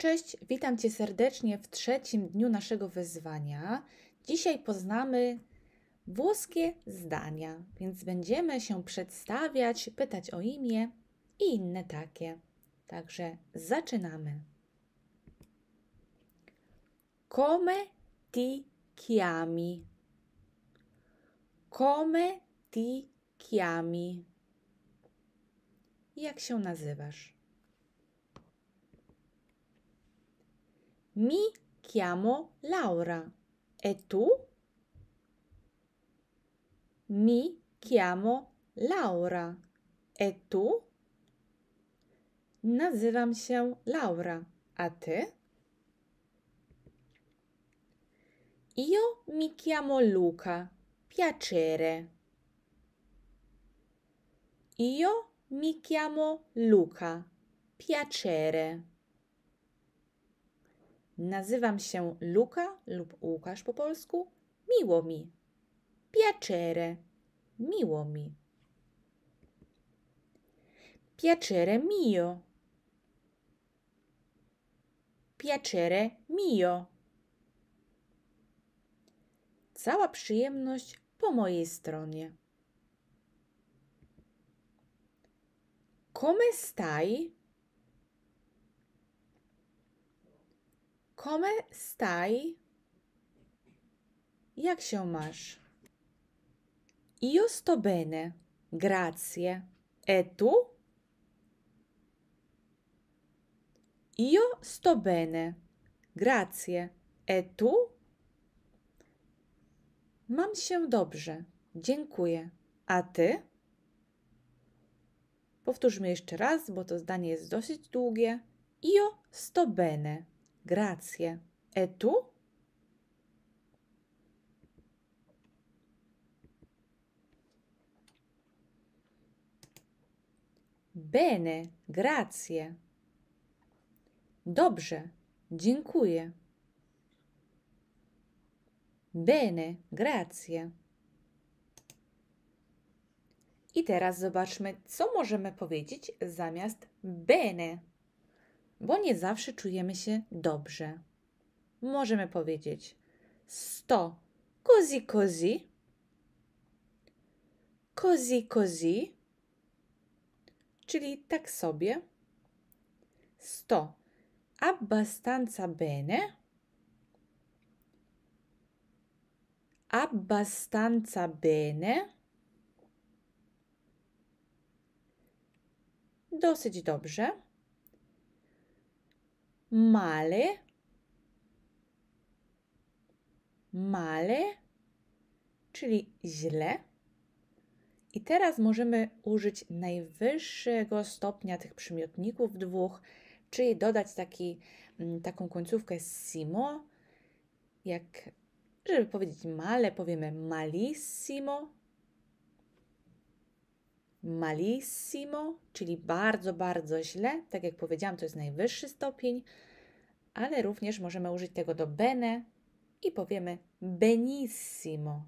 Cześć, witam Cię serdecznie w trzecim dniu naszego wyzwania. Dzisiaj poznamy włoskie zdania, więc będziemy się przedstawiać, pytać o imię i inne takie. Także zaczynamy. Come ti chiami? Come ti chiami? Jak się nazywasz? Mi chiamo Laura. E tu? Mi chiamo Laura. E tu? Nazywam się Laura. A ty? Io mi chiamo Luca. Piacere. Io mi chiamo Luca. Piacere. Nazywam się Luka lub Łukasz po polsku. Miło mi. Piacere. Miło mi. Piacere mio. Piacere mio. Cała przyjemność po mojej stronie. Come stai? Come stai? Jak się masz? Io sto bene, grazie. E tu? Io sto bene, grazie. E tu? Mam się dobrze, dziękuję. A ty? Powtórzmy jeszcze raz, bo to zdanie jest dosyć długie. Io sto bene. Grazie. E tu? Bene, grazie. Dobrze, dziękuję. Bene, grazie. I teraz zobaczmy, co możemy powiedzieć zamiast bene bo nie zawsze czujemy się dobrze. Możemy powiedzieć sto così così così così, czyli tak sobie, sto abbastanza bene, abbastanza bene, dosyć dobrze male, male, czyli źle. I teraz możemy użyć najwyższego stopnia tych przymiotników dwóch, czyli dodać taki, mm, taką końcówkę simo, jak żeby powiedzieć male, powiemy malissimo, malissimo, czyli bardzo, bardzo źle. Tak jak powiedziałam, to jest najwyższy stopień, ale również możemy użyć tego do bene i powiemy benissimo.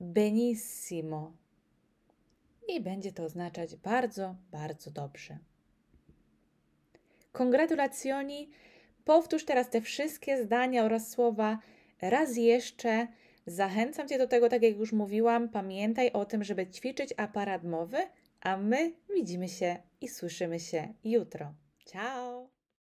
Benissimo. I będzie to oznaczać bardzo, bardzo dobrze. Congratulazioni. Powtórz teraz te wszystkie zdania oraz słowa raz jeszcze Zachęcam Cię do tego, tak jak już mówiłam, pamiętaj o tym, żeby ćwiczyć aparat mowy, a my widzimy się i słyszymy się jutro. Ciao!